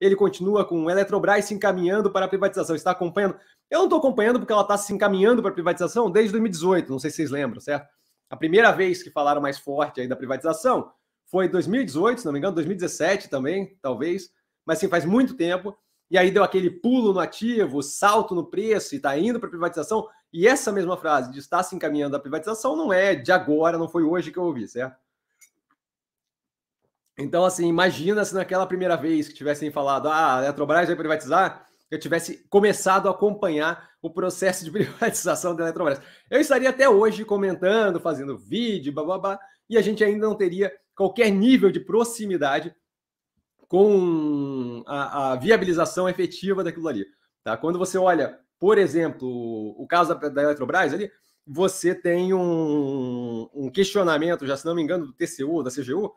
ele continua com Eletrobras se encaminhando para a privatização. Está acompanhando? Eu não estou acompanhando porque ela está se encaminhando para a privatização desde 2018, não sei se vocês lembram, certo? A primeira vez que falaram mais forte aí da privatização foi 2018, se não me engano, 2017 também, talvez, mas sim, faz muito tempo. E aí deu aquele pulo no ativo, salto no preço e está indo para a privatização. E essa mesma frase de estar se encaminhando à privatização não é de agora, não foi hoje que eu ouvi, certo? Então, assim, imagina se naquela primeira vez que tivessem falado, ah, a Eletrobras vai privatizar, eu tivesse começado a acompanhar o processo de privatização da Eletrobras. Eu estaria até hoje comentando, fazendo vídeo, blá, e a gente ainda não teria qualquer nível de proximidade com a, a viabilização efetiva daquilo ali. Tá? Quando você olha, por exemplo, o caso da, da Eletrobras ali, você tem um, um questionamento, já se não me engano, do TCU, da CGU,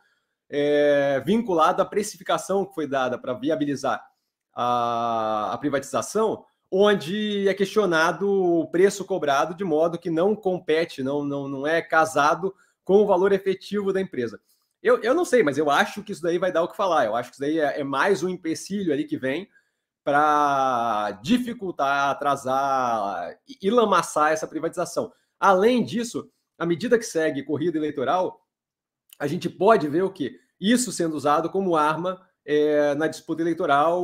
é, vinculado à precificação que foi dada para viabilizar a, a privatização, onde é questionado o preço cobrado de modo que não compete, não, não, não é casado com o valor efetivo da empresa. Eu, eu não sei, mas eu acho que isso daí vai dar o que falar. Eu acho que isso daí é, é mais um empecilho ali que vem para dificultar, atrasar e lamaçar essa privatização. Além disso, à medida que segue corrida eleitoral, a gente pode ver o que isso sendo usado como arma é, na disputa eleitoral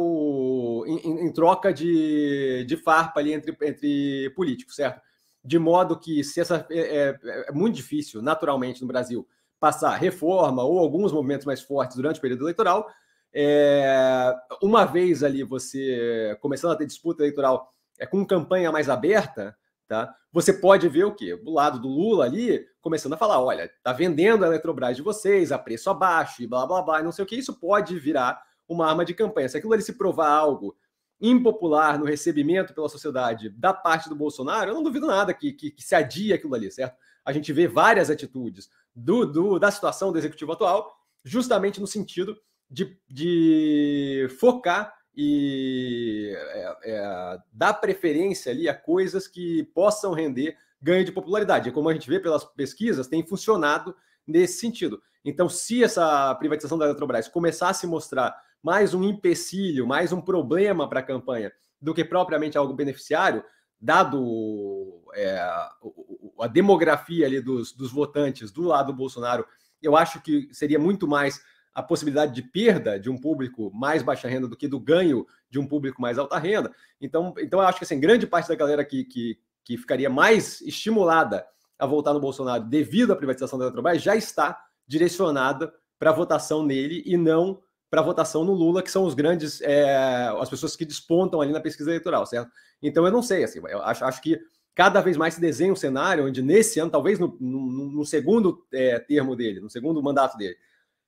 em, em troca de, de, farpa ali entre, entre políticos, certo? De modo que se essa é, é, é, muito difícil, naturalmente, no Brasil, passar reforma ou alguns movimentos mais fortes durante o período eleitoral. É, uma vez ali você começando a ter disputa eleitoral é, com campanha mais aberta, Tá? Você pode ver o quê? Do lado do Lula ali, começando a falar: olha, tá vendendo a Eletrobras de vocês a preço abaixo e blá blá blá, não sei o que. Isso pode virar uma arma de campanha. Se aquilo ali se provar algo impopular no recebimento pela sociedade da parte do Bolsonaro, eu não duvido nada que, que, que se adie aquilo ali, certo? A gente vê várias atitudes do, do da situação do executivo atual, justamente no sentido de, de focar e é, é, dar preferência ali a coisas que possam render ganho de popularidade. e Como a gente vê pelas pesquisas, tem funcionado nesse sentido. Então, se essa privatização da Eletrobras começar a se mostrar mais um empecilho, mais um problema para a campanha do que propriamente algo beneficiário, dado é, a demografia ali dos, dos votantes do lado do Bolsonaro, eu acho que seria muito mais a possibilidade de perda de um público mais baixa renda do que do ganho de um público mais alta renda. Então, então eu acho que assim, grande parte da galera que, que, que ficaria mais estimulada a votar no Bolsonaro devido à privatização da Eletrobras já está direcionada para votação nele e não para votação no Lula, que são os grandes, é, as pessoas que despontam ali na pesquisa eleitoral, certo? Então eu não sei, assim, eu acho, acho que cada vez mais se desenha um cenário onde nesse ano, talvez no, no, no segundo é, termo dele, no segundo mandato dele,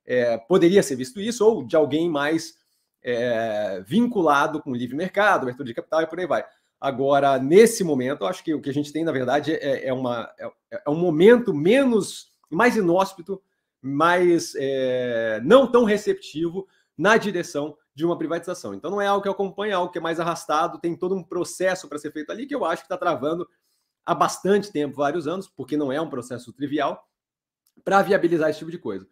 é, poderia ser visto isso, ou de alguém mais é, vinculado com o livre mercado, abertura de capital e por aí vai. Agora, nesse momento, eu acho que o que a gente tem, na verdade, é, é uma, é, é um momento menos, mais inóspito, mais é, não tão receptivo na direção de uma privatização. Então, não é algo que acompanha, é algo que é mais arrastado, tem todo um processo para ser feito ali que eu acho que está travando há bastante tempo, vários anos, porque não é um processo trivial, para viabilizar esse tipo de coisa.